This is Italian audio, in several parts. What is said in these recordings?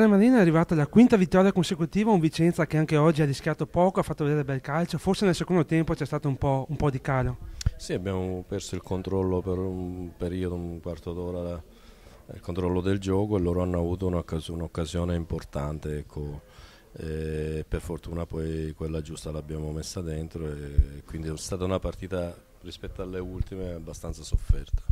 Vale Marina è arrivata la quinta vittoria consecutiva, un Vicenza che anche oggi ha rischiato poco, ha fatto vedere bel calcio, forse nel secondo tempo c'è stato un po', un po di calo. Sì, abbiamo perso il controllo per un periodo, un quarto d'ora, eh, il controllo del gioco e loro hanno avuto un'occasione importante, ecco. Eh, per fortuna poi quella giusta l'abbiamo messa dentro e quindi è stata una partita rispetto alle ultime abbastanza sofferta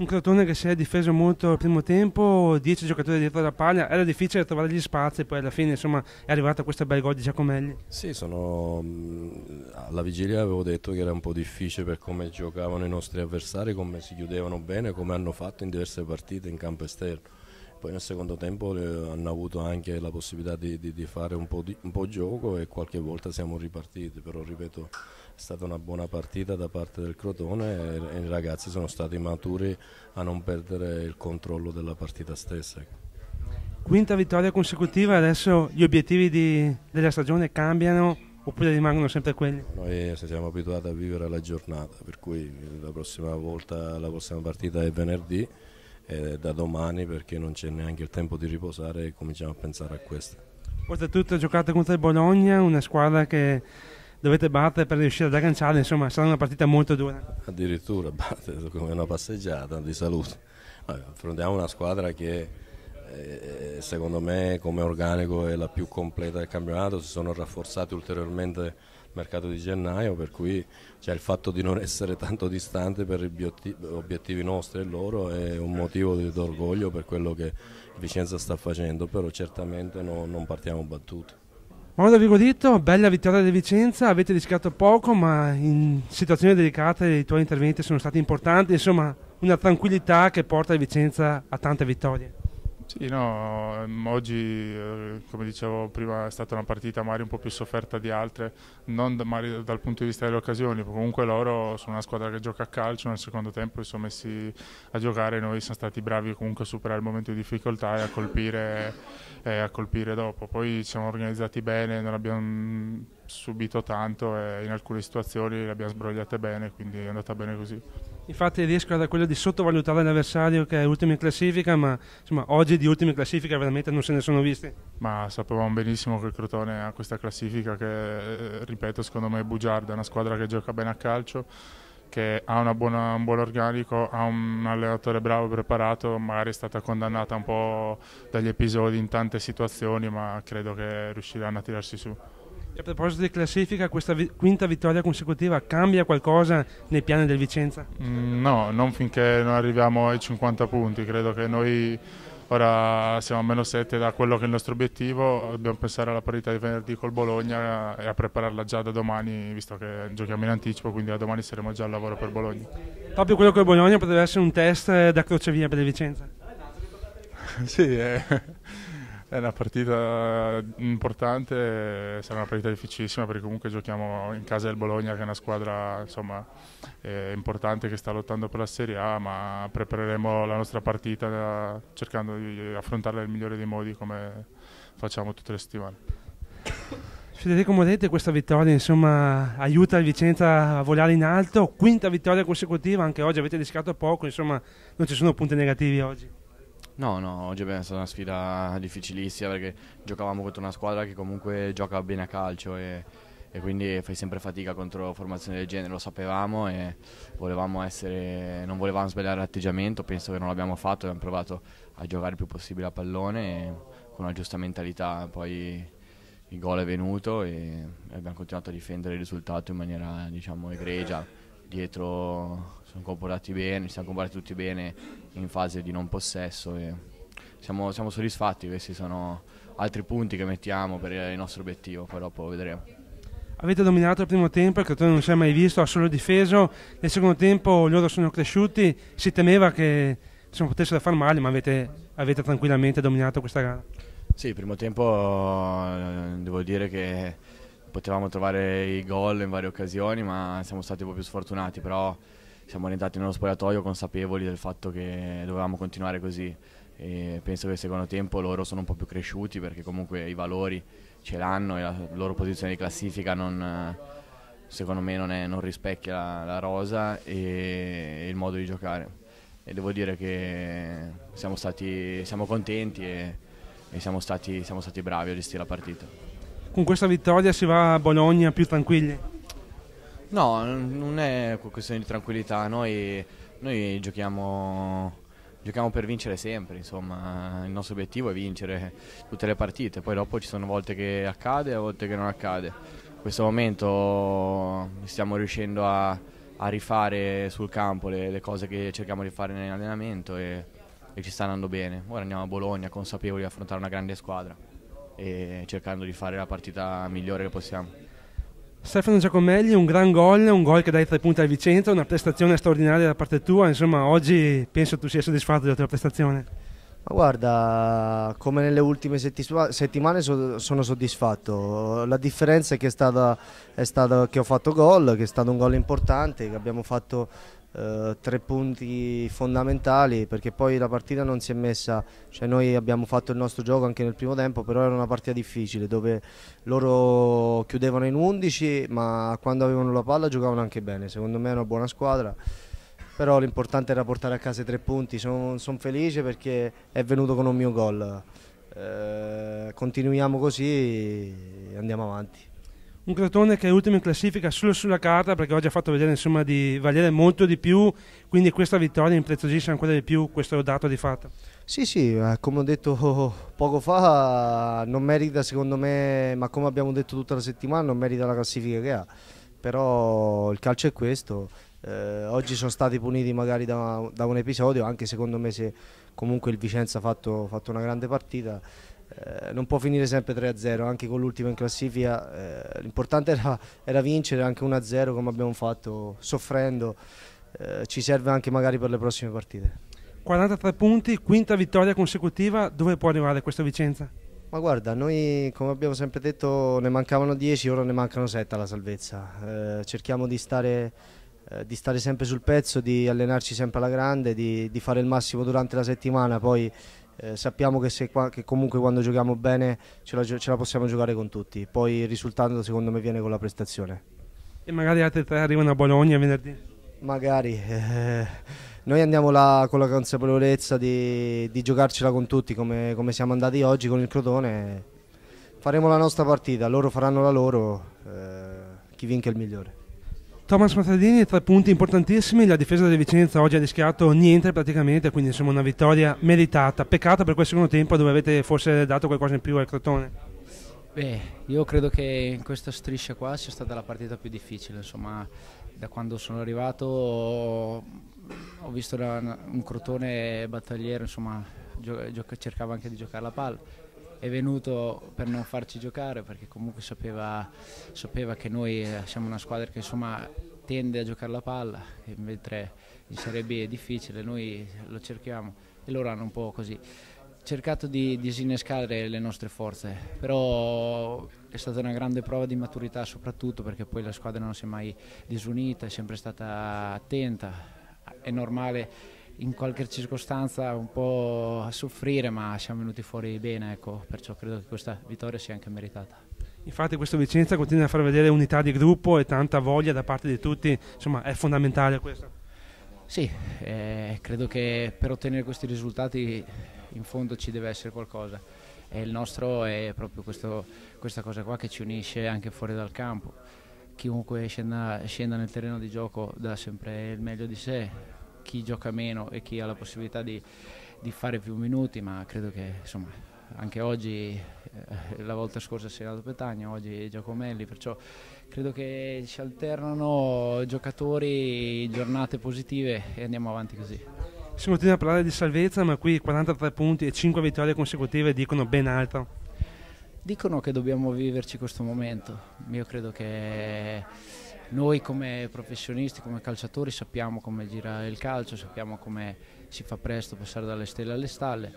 un Crotone che si è difeso molto al primo tempo, 10 giocatori dietro la palla, era difficile trovare gli spazi, poi alla fine insomma, è arrivato questo bel gol di Giacomelli. Sì, sono... Mm, alla vigilia avevo detto che era un po' difficile per come giocavano i nostri avversari, come si chiudevano bene, come hanno fatto in diverse partite in campo esterno poi nel secondo tempo eh, hanno avuto anche la possibilità di, di, di fare un po', di, un po' gioco e qualche volta siamo ripartiti, però ripeto è stata una buona partita da parte del Crotone e, i ragazzi sono stati maturi a non perdere il controllo della partita stessa. Ecco. Quinta vittoria consecutiva, adesso gli obiettivi di, della stagione cambiano oppure rimangono sempre quelli? Noi siamo abituati a vivere la giornata, per cui la prossima volta, la prossima partita è venerdì eh, da domani perché non c'è neanche il tempo di riposare e cominciamo a pensare a questo. Oltretutto giocate contro il Bologna, una squadra che dovete battere per riuscire ad agganciare, insomma sarà una partita molto dura. Addirittura battere come una passeggiata di salute. Vabbè, affrontiamo una squadra che eh, secondo me come organico è la più completa del campionato, si sono rafforzati ulteriormente mercato di gennaio, per cui cioè, il fatto di non essere tanto distante per gli obiettivi nostri e loro è un motivo d'orgoglio per quello che Vicenza sta facendo, però certamente no, non partiamo battuti. Mondo Vigodito, bella vittoria di Vicenza, avete rischiato poco ma in situazioni delicate i tuoi interventi sono stati importanti, insomma una tranquillità che porta Vicenza a tante vittorie. Sì, no, ehm, oggi eh, come dicevo prima è stata una partita magari un po' più sofferta di altre, non dal punto di vista delle occasioni, comunque loro sono una squadra che gioca a calcio, nel secondo tempo si sono messi a giocare, noi siamo stati bravi comunque a superare il momento di difficoltà e a colpire, e a colpire dopo, poi ci siamo organizzati bene, non abbiamo subito tanto e in alcune situazioni le abbiamo sbrogliate bene, quindi è andata bene così. Infatti riesco da quello di sottovalutare l'avversario che è ultimo in classifica, ma insomma, oggi di ultimo in classifica veramente non se ne sono visti. Ma sapevamo benissimo che il Crotone ha questa classifica che, eh, ripeto, secondo me è bugiarda, è una squadra che gioca bene a calcio, che ha buona, un buon organico, ha un allenatore bravo e preparato, magari è stata condannata un po' dagli episodi in tante situazioni, ma credo che riusciranno a tirarsi su a proposito di classifica, questa vi- quinta vittoria consecutiva cambia qualcosa nei piani del Vicenza? Mm, no, non finché non arriviamo ai 50 punti. Credo che noi ora siamo a meno 7 da quello che è il nostro obiettivo. Dobbiamo pensare alla parità di venerdì col Bologna e a prepararla già da domani, visto che giochiamo in anticipo, quindi da domani saremo già al lavoro per Bologna. Proprio quello col Bologna potrebbe essere un test da crocevia per il Vicenza? sì, eh. È una partita importante, sarà una partita difficilissima perché comunque giochiamo in casa del Bologna che è una squadra insomma, eh, importante che sta lottando per la Serie A, ma prepareremo la nostra partita cercando di affrontarla nel migliore dei modi come facciamo tutte le settimane. Federico Moretti, questa vittoria insomma, aiuta il Vicenza a volare in alto, quinta vittoria consecutiva, anche oggi avete rischiato poco, insomma non ci sono punti negativi oggi. No, no, oggi è stata una sfida difficilissima perché giocavamo contro una squadra che comunque gioca bene a calcio e, e quindi fai sempre fatica contro formazioni del genere, lo sapevamo e volevamo essere, non volevamo sbagliare l'atteggiamento, penso che non l'abbiamo fatto, abbiamo provato a giocare il più possibile a pallone con una giusta mentalità, poi il gol è venuto e abbiamo continuato a difendere il risultato in maniera diciamo egregia, dietro sono comportati bene, ci siamo comportati tutti bene in fase di non possesso e siamo, siamo soddisfatti, questi sono altri punti che mettiamo per il nostro obiettivo, poi dopo vedremo. Avete dominato il primo tempo, il Crotone non si è mai visto, ha solo difeso. Nel secondo tempo loro sono cresciuti, si temeva che insomma, potessero far male, ma avete, avete, tranquillamente dominato questa gara. Sì, il primo tempo eh, devo dire che potevamo trovare i gol in varie occasioni, ma siamo stati un po' più sfortunati, però siamo rientrati nello spogliatoio consapevoli del fatto che dovevamo continuare così. E penso che il secondo tempo loro sono un po' più cresciuti perché comunque i valori ce l'hanno e la loro posizione di classifica non, secondo me non, è, non rispecchia la, la, rosa e, il modo di giocare. E devo dire che siamo, stati, siamo contenti e, e siamo, stati, siamo stati bravi a gestire la partita. Con questa vittoria si va a Bologna più tranquilli? No, non è questione di tranquillità, noi, noi giochiamo, giochiamo, per vincere sempre, insomma, il nostro obiettivo è vincere tutte le partite, poi dopo ci sono volte che accade e volte che non accade. In questo momento stiamo riuscendo a, a rifare sul campo le, le, cose che cerchiamo di fare nell'allenamento e, e ci sta andando bene. Ora andiamo a Bologna consapevoli di affrontare una grande squadra e cercando di fare la partita migliore che possiamo. Stefano Giacomelli, un gran gol, un gol che dai tre punti al Vicenza, una prestazione straordinaria da parte tua, insomma oggi penso tu sia soddisfatto della tua prestazione. Ma guarda, come nelle ultime settimane so sono soddisfatto, la differenza è che, è stata, è stata che ho fatto gol, che è stato un gol importante, che abbiamo fatto eh, tre punti fondamentali perché poi la partita non si è messa, cioè noi abbiamo fatto il nostro gioco anche nel primo tempo, però era una partita difficile dove loro chiudevano in 11 ma quando avevano la palla giocavano anche bene, secondo me è una buona squadra però l'importante era portare a casa i tre punti, sono son felice perché è venuto con un mio gol. Eh, continuiamo così e andiamo avanti un Crotone che è ultimo in classifica solo sulla carta perché oggi ha fatto vedere insomma, di valere molto di più, quindi questa vittoria impreziosisce ancora di più questo dato di fatto. Sì, sì, eh, come ho detto poco fa, non merita secondo me, ma come abbiamo detto tutta la settimana, non merita la classifica che ha, però il calcio è questo, eh, oggi sono stati puniti magari da, da, un episodio, anche secondo me se comunque il Vicenza ha fatto, fatto una grande partita eh, non può finire sempre 3-0, anche con l'ultima in classifica. Eh, l'importante era, era, vincere anche 1-0 come abbiamo fatto, soffrendo. Eh, ci serve anche magari per le prossime partite. 43 punti, quinta vittoria consecutiva, dove può arrivare questa Vicenza? Ma guarda, noi come abbiamo sempre detto ne mancavano 10, ora ne mancano 7 alla salvezza. Eh, cerchiamo di stare eh, di stare sempre sul pezzo, di allenarci sempre alla grande, di, di, fare il massimo durante la settimana, poi eh, sappiamo che, se, che, comunque quando giochiamo bene ce la, ce la, possiamo giocare con tutti, poi il risultato secondo me viene con la prestazione. E magari altri tre arrivano a Bologna venerdì? Magari, eh, noi andiamo là con la consapevolezza di, di giocarcela con tutti come, come, siamo andati oggi con il Crotone, faremo la nostra partita, loro faranno la loro, eh, chi vinca è il migliore. Thomas Mazzardini, tre punti importantissimi, la difesa del Vicenza oggi ha rischiato niente praticamente, quindi insomma una vittoria meritata. Peccato per quel secondo tempo dove avete forse dato qualcosa in più al Crotone. Beh, io credo che in questa striscia qua sia stata la partita più difficile, insomma da quando sono arrivato ho visto un Crotone battagliero, insomma cercava anche di giocare la palla è venuto per non farci giocare perché comunque sapeva, sapeva che noi eh, siamo una squadra che insomma tende a giocare la palla, mentre in Serie B è difficile, noi lo cerchiamo e loro hanno un po' così cercato di disinnescare le nostre forze, però è stata una grande prova di maturità soprattutto perché poi la squadra non si è mai disunita, è sempre stata attenta, è normale in qualche circostanza un po' a soffrire, ma siamo venuti fuori bene, ecco, perciò credo che questa vittoria sia anche meritata. Infatti questo Vicenza continua a far vedere unità di gruppo e tanta voglia da parte di tutti, insomma è fondamentale questo. Sì, eh, credo che per ottenere questi risultati in fondo ci deve essere qualcosa e il nostro è proprio questo, questa cosa qua che ci unisce anche fuori dal campo. Chiunque scenda, scenda nel terreno di gioco dà sempre il meglio di sé, chi gioca meno e chi ha la possibilità di, di fare più minuti, ma credo che insomma, anche oggi, eh, la volta scorsa si era Petagna, oggi è Giacomelli, perciò credo che ci alternano giocatori, giornate positive e andiamo avanti così. Si continua a parlare di salvezza, ma qui 43 punti e 5 vittorie consecutive dicono ben altro. Dicono che dobbiamo viverci questo momento, io credo che noi come professionisti, come calciatori sappiamo come gira il calcio, sappiamo come si fa presto passare dalle stelle alle stalle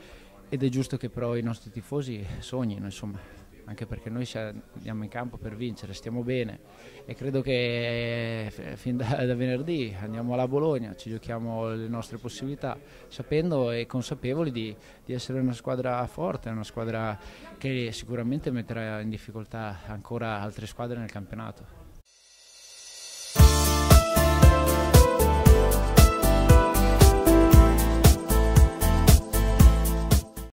ed è giusto che però i nostri tifosi sognino, insomma, anche perché noi andiamo in campo per vincere, stiamo bene e credo che eh, fin da, da, venerdì andiamo alla Bologna, ci giochiamo le nostre possibilità, sapendo e consapevoli di, di, essere una squadra forte, una squadra che sicuramente metterà in difficoltà ancora altre squadre nel campionato.